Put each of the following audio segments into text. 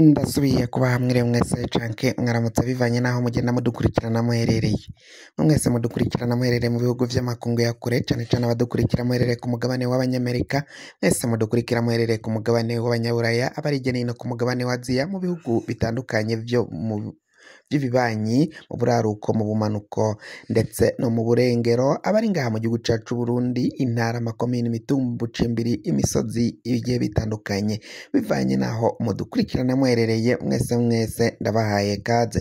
Ndasubiye kuba mwiriwe mwese canke mwaramutse bivanye n'aho mugenda mudukurikirana muherereye mwese mudukurikirana muherereye mu bihugu vy'amakungu ya kure cane cane abadukurikira muherereye ku mugabane w'abanyamerika mwese mudukurikira muherereye ku mugabane w'abanyaburaya abarigene ino ku mugabane wa Ziya mu bihugu bitandukanye byo mu by'ibibanyi mu buraruko mu bumanuko ndetse no mu burengero abari ngaha mu gihugu cyacu Burundi intara amakomini imitumba ubucimbiri imisozi ibigiye bitandukanye bivanye n'aho mudukurikirana mwerereye mwese mwese ndabahaye kaze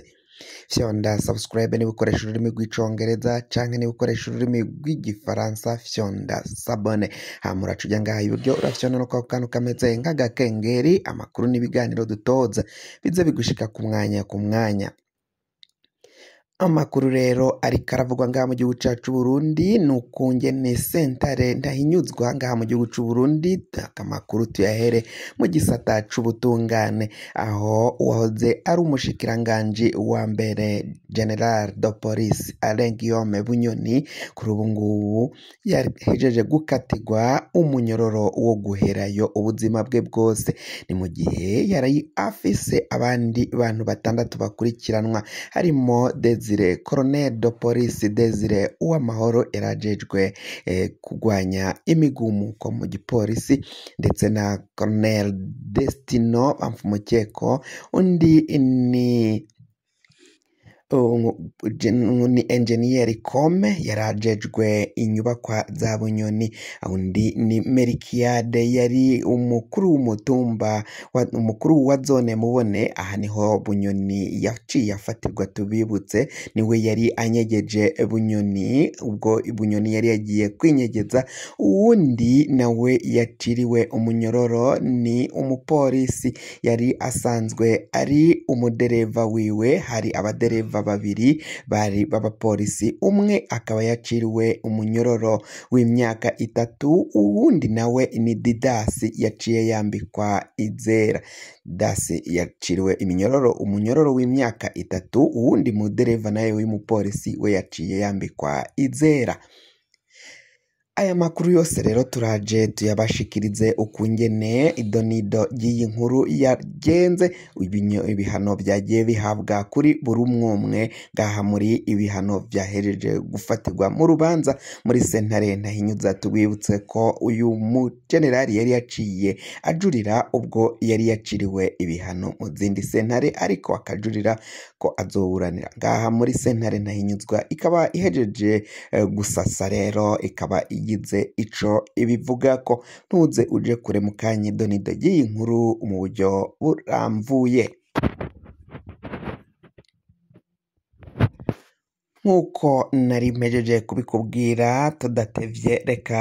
fyonda subscribe niba ukoresha ururimi rw'icyongereza cyangwa niba ukoresha ururimi rw'igifaransa fyonda sabone hama uraca ujya ngaha iburyo urafyona no kwa kantu kameze nk'agakengeri amakuru n'ibiganiro dutoza bize bigushika ku mwanya ku mwanya amakuru rero ariko aravugwa ngaha mu gihugu cyacu Burundi ni ukungene sentare ndahinyuzwa ngaha mu gihugu cy'u Burundi amakuru tuyahere mu gisata c'ubutungane aho wahoze ari umushikiranganji wa mbere General de Police Alain Guillaume Bunyoni kuri ubu ngubu yahejeje gukatirwa umunyororo wo guherayo ubuzima bwe bwose ni mu gihe yari afise abandi bantu batandatu bakurikiranwa harimo Dezi Desire Colonel de Police Desire Uwamahoro yarajejwe eh, kurwanya imigumuko mu gipolisi ndetse na Colonel Destino Bamfumukeko undi ni ni enjeniyeri Kome yari ajejwe inyubakwa za Bunyoni undi ni Merikiyade yari umukuru w'umutumba umukuru wa zone Mubone aha niho Bunyoni yaciye afatirwa tubibutse niwe yari anyegeje Bunyoni ubwo Bunyoni yari yagiye kwinyegeza uwundi nawe yaciriwe umunyororo ni umupolisi yari asanzwe ari umudereva wiwe hari abadereva babiri bari b'abapolisi umwe akaba yaciriwe umunyororo w'imyaka itatu uwundi nawe ni didasi yaciye yambikwa izera didasi yaciriwe iminyororo umunyororo w'imyaka itatu uwundi mudereva nawe w'umupolisi we yaciye yambikwa izera aya makuru yose rero turaje tuyabashikirize ukungene idonido y’iyi nkuru yagenze ibihano byagiye bihabwa kuri buri umwe umwe ngaha muri ibihano byahereje gufatirwa mu rubanza muri sentare ntahinyuza tubibutse ko uyu mujenerali yari yaciye ajurira ubwo yari yaciriwe ibihano mu zindi sentare ariko akajurira ko azoburanira ngaha muri sentare ntahinyuzwa ikaba ihejeje eh, gusasa rero ikaba yagize ico ibivugako ntuze uje kure mu kanyido nido y'iyi nkuru mu buryo buramvuye nk'uko nari mpejeje kubikubwira tudatebye reka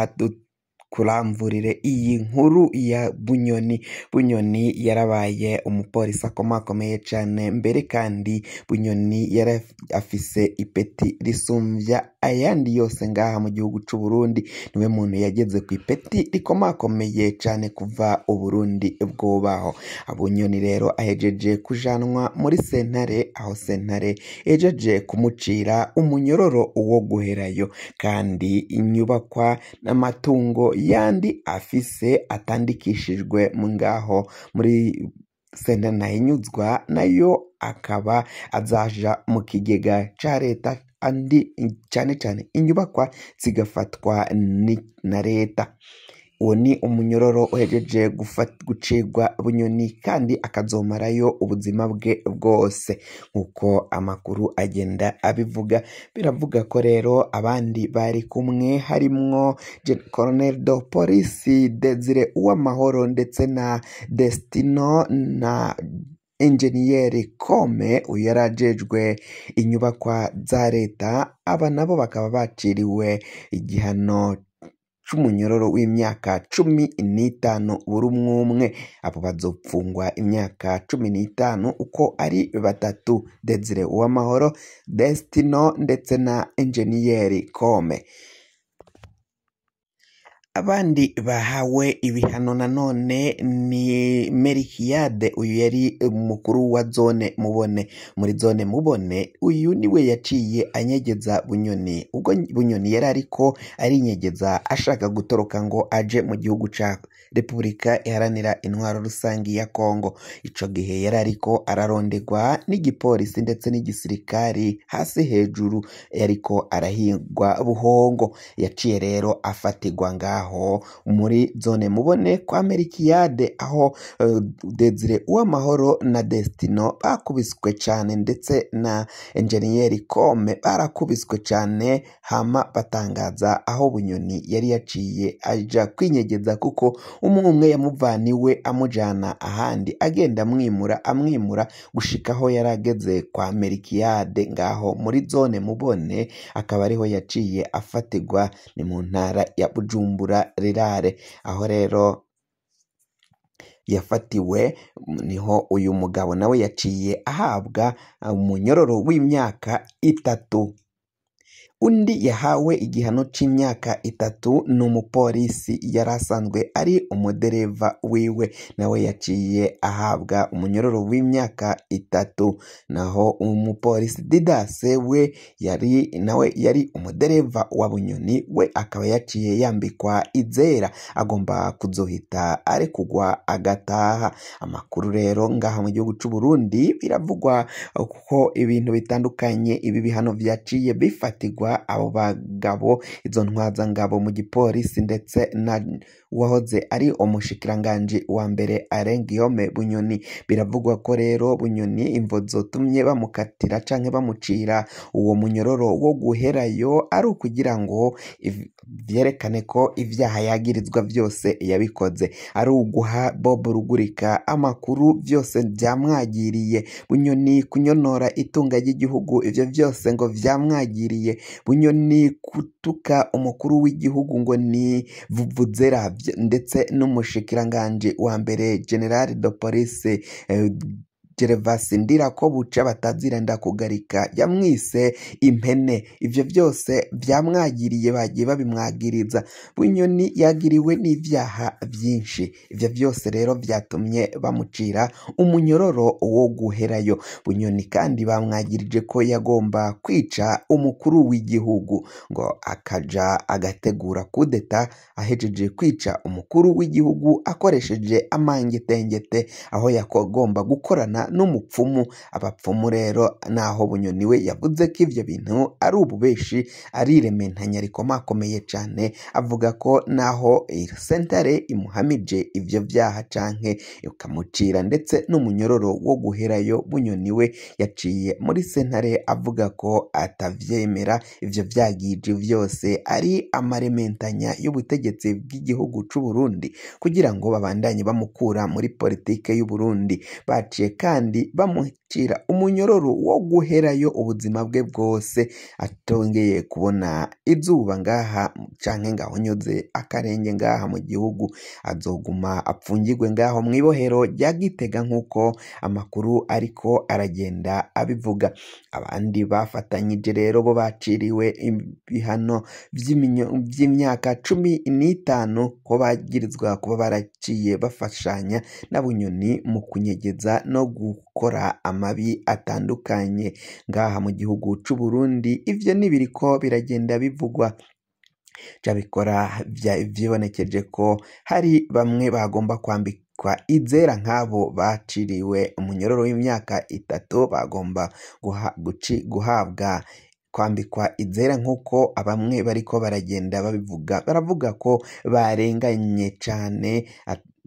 kuramvurire iyi nkuru ya bunyoni bunyoni yarabaye umupolisi akomakomeye cyane mbere kandi bunyoni yari afise ipeti risumbya ayandi yose ngaha mu gihugu cy'u Burundi niwe muntu yageze ku ipeti rikomakomeye cyane kuva uburundi bwubaho abunyoni rero ahejeje kujanwa muri sentare aho sentare ejeje kumucira umunyororo wo guherayo kandi inyubakwa n'amatungo yandi afise atandikishijwe mu ngaho muri senda ntahinyuzwa nayo akaba azaja mu kigega ca leta andi cyane cyane inyubakwa zigafatwa na leta uwo ni umunyururu uhejeje gucibwa bunyoni kandi akazomarayo ubuzima bwe bwose nk'uko amakuru agenda abivuga biravuga ko rero abandi bari kumwe harimo Colonel de Polisi Desire Uwamahoro ndetse na Destino na enjeniyeri kome uyu yari ajejwe inyubakwa za leta aba nabo bakaba baciriwe igihano c'umunyororo w'imyaka cumi n'itanu buri umwe umwe abo bazofungwa imyaka cumi n'itanu uko ari batatu Desire Uwamahoro Destino ndetse na Enjeniyeri Kome abandi bahawe ibihano nanone ni merikiyade uyu yari umukuru wa zone mubone muri zone mubone uyu niwe yaciye anyegeza bunyoni ubwo bunyoni yari ariko arinyegeza ashaka gutoroka ngo aje mu gihugu cya repubulika iharanira intwaro rusange ya kongo icyo gihe yari ariko ararondegwa n'igipolisi ndetse n'igisirikari hasi hejuru yariko arahigwa buhongo yaciye rero afatirwa ngaho muri zone mubone kwa merikiyade aho eh, Desire Uwamahoro na Destino bakubiswe cyane ndetse na enjeniyeri Kome barakubiswe cyane hama batangaza aho Bunyoni yari yaciye ajya kwinyegeza kuko umwe umwe yamuvana iwe amujyana ahandi agenda amwimura amwimura gushika aho yari ageze kwa merikiyade ngaho muri zone mubone akaba ariho yaciye afatirwa ni mu ntara ya bujumbura rirare aho rero yafatiwe niho uyu mugabo nawe yaciye ahabwa umunyororo w'imyaka itatu undi yahawe igihano cy'imyaka itatu ni umupolisi yari asanzwe ari umudereva wiwe nawe yaciye ahabwa umunyororo w'imyaka itatu naho umupolisi didase we yari nawe yari umudereva wa bunyoni we akaba yaciye yambikwa ibyera agomba kuzohita arekugwa agataha amakuru rero ngaha mu gihugu cy'u Burundi biravugwa ko ibintu bitandukanye ibi bihano byaciye bifatirwa abo bagabo izo ntwazangabo mu gipolisi ndetse na uwahoze ari umushikiranganji wa mbere arengiyome Bunyoni biravugwa ko rero Bunyoni imvo zotumye bamukatira canke bamucira uwo munyororo wo guherayo ari ukugira ngo vyerekane ko ibyaha yagirizwa byose yabikoze ari uguha Bob Rugurika amakuru byose byamwagiriye Bunyoni kunyonora itunga ry'igihugu ibyo byose ngo byamwagiriye Bunyoni gutuka umukuru w'igihugu ngo ni Vuvuzela ndetse n'umushikiranganji wa mbere General de Police eh, gervasi ko buca batazirenda kugarika yamwise impene ivyo byose byamwagiriye bagiye babimwagiriza winyoni yagiriwe n'ivyaha byinshi ivyo byose rero byatumye bamucira umunyororo wo guherayo bunyoni kandi bamwagirije ko yagomba kwica umukuru w'igihugu ngo akaja agategura kudeta ahejeje kwica umukuru w'igihugu akoresheje amangetengete aho yakagomba gukorana n'umupfumu abapfumu rero naho bunyoni we yavuze ko ibyo bintu ari ububeshi ari iremantanya akomeye cyane avuga ko naho sentare imuhamije ibyo byaha canke ukamucira ndetse n'umunyororo wo guherayo bunyoni we yaciye muri sentare avuga ko atabyemera ibyo byagije byose ari amarementanya y'ubutegetsi bw'igihugu cy'u Burundi kugira ngo babandanye bamukura muri politiki y'u Burundi baciye kandi kandi bamushyira umunyururu wo guherayo ubuzima bwe bwose atongeye kubona izuba ngaha cyangwa ngo ahonyodze akarenge ngaha mu gihugu azoguma apfungirwe ngaho mu ibohero rya gitega nk'uko amakuru ariko aragenda abivuga abandi bafatanyije rero bo baciriwe ibihano by'imyaka cumi n'itanu ko bagirizwa kuba baraciye bafashanya na bunyoni mu kunyegeza no gukora amabi atandukanye ngaha mu gihugu cy'u Burundi ibyo ntibiriko biragenda bivugwa cabikora vyibonekeje ko hari bamwe bagomba kwambika izera nk'abo baciriwe umunyururu w'imyaka itatu bagomba guhabwa kwambikwa izera nk'uko bamwe bariko baragenda babivuga baravuga ko barenganye cyane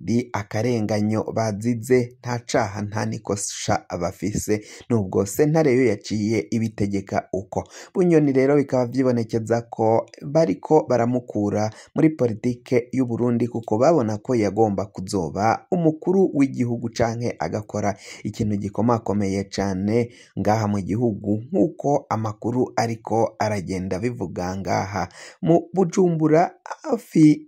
ni akarenganyo bazize nta caha nta n'ikosha bafise nubwo sentare yo yaciye ibitegeka uko bunyoni rero bikaba byibonekeza ko bariko baramukura muri politike y'uburundi kuko babona ko yagomba kuzoba umukuru w'igihugu canke agakora ikintu gikomakomeye cane ngaha mu gihugu nk'uko amakuru ariko aragenda bivuga ngaha mu bujumbura hafi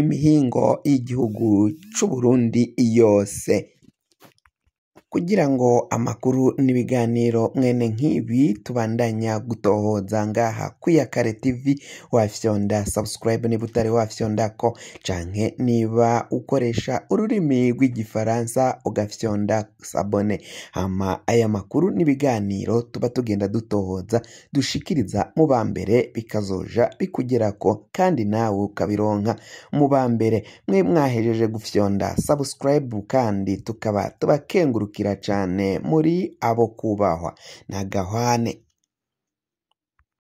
imihingo y'igihugu c'Uburundi yose kugira ngo amakuru n'ibiganiro mwene nk'ibi tubandanya gutohoza ngaha ku kare tivi wafyonda subscribe niba utari wafyonda ko canke niba ukoresha ururimi rw'igifaransa ugafyonda sabone ama aya makuru n'ibiganiro tuba tugenda dutohoza dushikiriza mu ba mbere bikazoja bikugerako kandi nawe ukabironka mu ba mbere mwe mwahejeje gufyonda subscribe kandi tukaba tubakengurukira cyane muri abo kubahwa na agahwane